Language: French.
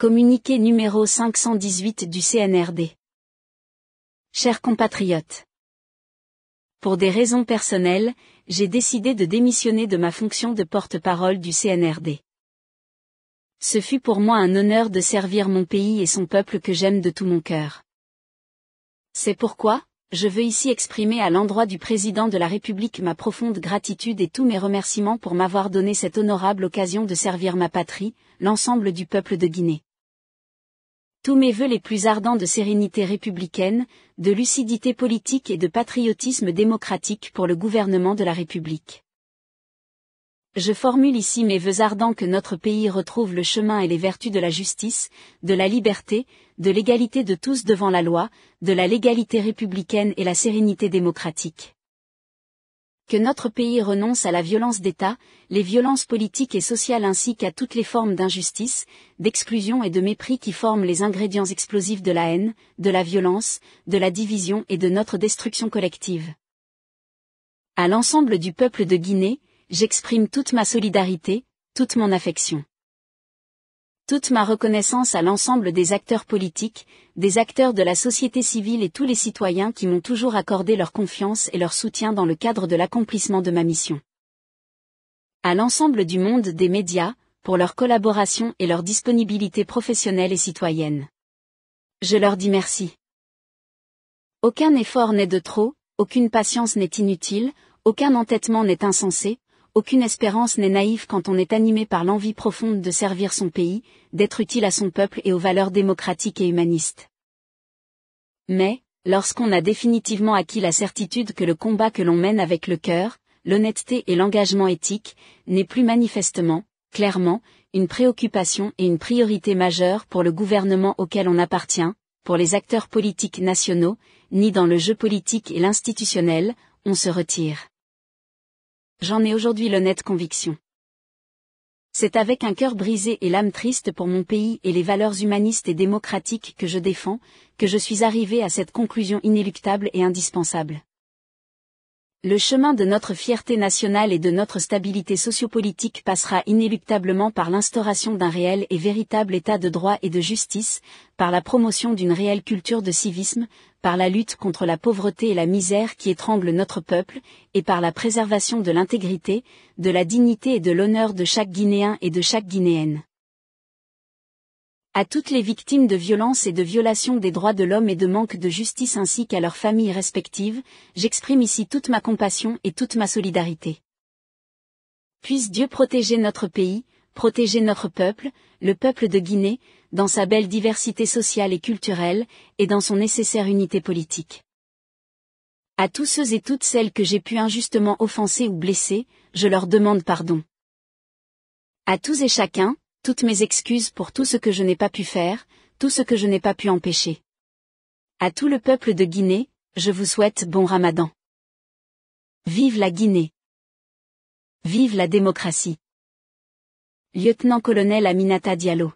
Communiqué numéro 518 du CNRD. Chers compatriotes, pour des raisons personnelles, j'ai décidé de démissionner de ma fonction de porte-parole du CNRD. Ce fut pour moi un honneur de servir mon pays et son peuple que j'aime de tout mon cœur. C'est pourquoi, je veux ici exprimer à l'endroit du Président de la République ma profonde gratitude et tous mes remerciements pour m'avoir donné cette honorable occasion de servir ma patrie, l'ensemble du peuple de Guinée. Tous mes vœux les plus ardents de sérénité républicaine, de lucidité politique et de patriotisme démocratique pour le gouvernement de la République. Je formule ici mes vœux ardents que notre pays retrouve le chemin et les vertus de la justice, de la liberté, de l'égalité de tous devant la loi, de la légalité républicaine et la sérénité démocratique que notre pays renonce à la violence d'État, les violences politiques et sociales ainsi qu'à toutes les formes d'injustice, d'exclusion et de mépris qui forment les ingrédients explosifs de la haine, de la violence, de la division et de notre destruction collective. À l'ensemble du peuple de Guinée, j'exprime toute ma solidarité, toute mon affection. Toute ma reconnaissance à l'ensemble des acteurs politiques, des acteurs de la société civile et tous les citoyens qui m'ont toujours accordé leur confiance et leur soutien dans le cadre de l'accomplissement de ma mission. À l'ensemble du monde des médias, pour leur collaboration et leur disponibilité professionnelle et citoyenne. Je leur dis merci. Aucun effort n'est de trop, aucune patience n'est inutile, aucun entêtement n'est insensé, aucune espérance n'est naïve quand on est animé par l'envie profonde de servir son pays, d'être utile à son peuple et aux valeurs démocratiques et humanistes. Mais, lorsqu'on a définitivement acquis la certitude que le combat que l'on mène avec le cœur, l'honnêteté et l'engagement éthique, n'est plus manifestement, clairement, une préoccupation et une priorité majeure pour le gouvernement auquel on appartient, pour les acteurs politiques nationaux, ni dans le jeu politique et l'institutionnel, on se retire j'en ai aujourd'hui l'honnête conviction. C'est avec un cœur brisé et l'âme triste pour mon pays et les valeurs humanistes et démocratiques que je défends, que je suis arrivé à cette conclusion inéluctable et indispensable. Le chemin de notre fierté nationale et de notre stabilité sociopolitique passera inéluctablement par l'instauration d'un réel et véritable état de droit et de justice, par la promotion d'une réelle culture de civisme, par la lutte contre la pauvreté et la misère qui étranglent notre peuple, et par la préservation de l'intégrité, de la dignité et de l'honneur de chaque Guinéen et de chaque Guinéenne à toutes les victimes de violences et de violations des droits de l'homme et de manque de justice ainsi qu'à leurs familles respectives, j'exprime ici toute ma compassion et toute ma solidarité. Puisse Dieu protéger notre pays, protéger notre peuple, le peuple de Guinée, dans sa belle diversité sociale et culturelle, et dans son nécessaire unité politique. À tous ceux et toutes celles que j'ai pu injustement offenser ou blesser, je leur demande pardon. À tous et chacun, toutes mes excuses pour tout ce que je n'ai pas pu faire, tout ce que je n'ai pas pu empêcher. À tout le peuple de Guinée, je vous souhaite bon ramadan. Vive la Guinée. Vive la démocratie. Lieutenant-colonel Aminata Diallo.